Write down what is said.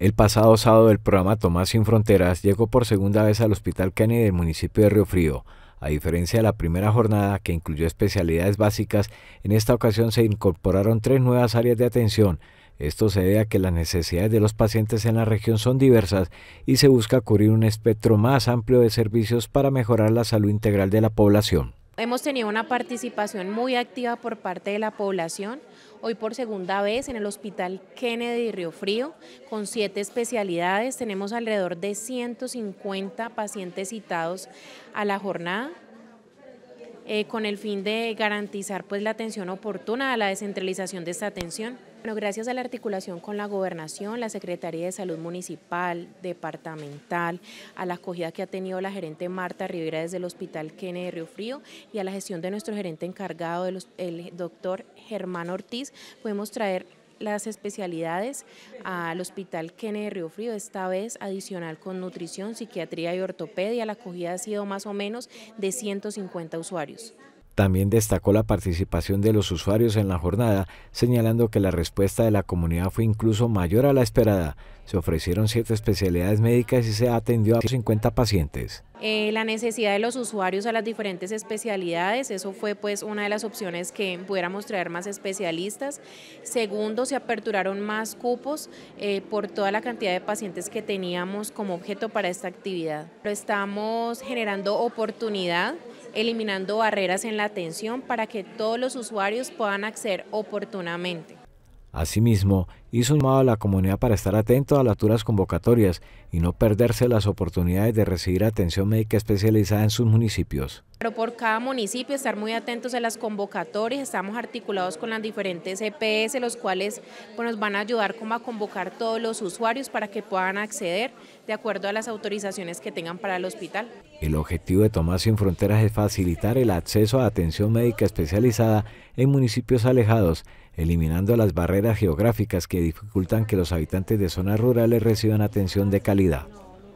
El pasado sábado el programa Tomás sin Fronteras llegó por segunda vez al Hospital Kennedy del municipio de Río Frío. A diferencia de la primera jornada, que incluyó especialidades básicas, en esta ocasión se incorporaron tres nuevas áreas de atención. Esto se debe a que las necesidades de los pacientes en la región son diversas y se busca cubrir un espectro más amplio de servicios para mejorar la salud integral de la población. Hemos tenido una participación muy activa por parte de la población hoy por segunda vez en el Hospital Kennedy Río Frío, con siete especialidades. Tenemos alrededor de 150 pacientes citados a la jornada. Eh, con el fin de garantizar pues, la atención oportuna a la descentralización de esta atención. Bueno, gracias a la articulación con la Gobernación, la Secretaría de Salud Municipal, Departamental, a la acogida que ha tenido la gerente Marta Rivera desde el Hospital Kennedy de Río Frío y a la gestión de nuestro gerente encargado, el doctor Germán Ortiz, podemos traer las especialidades al Hospital Kennedy de Río Frío, esta vez adicional con nutrición, psiquiatría y ortopedia. La acogida ha sido más o menos de 150 usuarios. También destacó la participación de los usuarios en la jornada, señalando que la respuesta de la comunidad fue incluso mayor a la esperada. Se ofrecieron siete especialidades médicas y se atendió a 50 pacientes. Eh, la necesidad de los usuarios a las diferentes especialidades, eso fue pues una de las opciones que pudiéramos traer más especialistas. Segundo, se aperturaron más cupos eh, por toda la cantidad de pacientes que teníamos como objeto para esta actividad. Pero estamos generando oportunidad eliminando barreras en la atención para que todos los usuarios puedan acceder oportunamente. Asimismo, hizo un llamado a la comunidad para estar atento a las duras convocatorias y no perderse las oportunidades de recibir atención médica especializada en sus municipios. Pero por cada municipio estar muy atentos a las convocatorias, estamos articulados con las diferentes EPS, los cuales pues, nos van a ayudar como a convocar todos los usuarios para que puedan acceder de acuerdo a las autorizaciones que tengan para el hospital. El objetivo de Tomás Sin Fronteras es facilitar el acceso a atención médica especializada en municipios alejados, eliminando las barreras geográficas que dificultan que los habitantes de zonas rurales reciban atención de calidad.